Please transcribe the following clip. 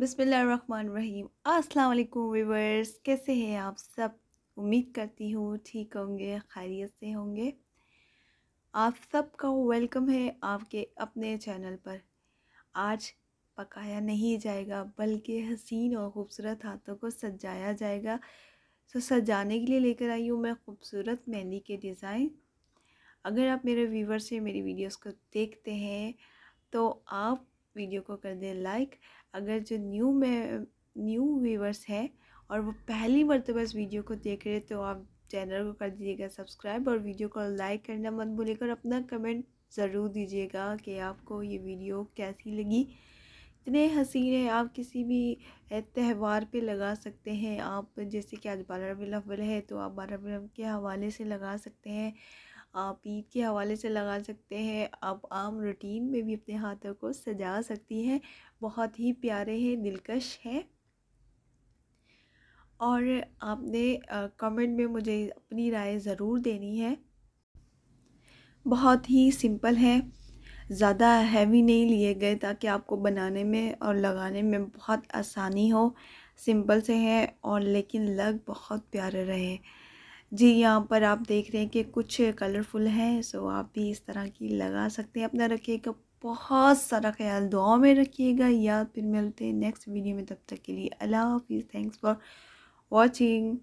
बिसमीम अस्सलाम वीवर्स कैसे हैं आप सब उम्मीद करती हूँ ठीक होंगे खैरियत से होंगे आप सबका वेलकम है आपके अपने चैनल पर आज पकाया नहीं जाएगा बल्कि हसीन और ख़ूबसूरत हाथों को सजाया जाएगा सो तो सजाने के लिए लेकर आई हूँ मैं ख़ूबसूरत मेहंदी के डिज़ाइन अगर आप मेरे व्यूवर से मेरी वीडियोस को देखते हैं तो आप वीडियो को कर दें लाइक अगर जो न्यू में न्यू व्यूवर्स है और वो पहली मरतबा इस वीडियो को देख रहे तो आप चैनल को कर दीजिएगा सब्सक्राइब और वीडियो को लाइक करना मत भूलिएगा और अपना कमेंट ज़रूर दीजिएगा कि आपको ये वीडियो कैसी लगी इतने हसीने आप किसी भी त्यौहार पे लगा सकते हैं आप जैसे कि आज बारह रबी अव्वल है तो आप बारह रबी के हवाले से लगा सकते हैं आप ईद के हवाले से लगा सकते हैं आप आम रूटीन में भी अपने हाथों को सजा सकती हैं बहुत ही प्यारे हैं दिलकश हैं और आपने कमेंट में मुझे अपनी राय ज़रूर देनी है बहुत ही सिंपल है ज़्यादा हैवी नहीं लिए गए ताकि आपको बनाने में और लगाने में बहुत आसानी हो सिंपल से है और लेकिन लग बहुत प्यारे रहे जी यहाँ पर आप देख रहे हैं कि कुछ कलरफुल हैं सो आप भी इस तरह की लगा सकते हैं अपना रखिएगा बहुत सारा ख्याल दुआ में रखिएगा या फिर मिलते हैं नेक्स्ट वीडियो में तब तक के लिए अल्लाह हाफिज़ थैंक्स फॉर वॉचिंग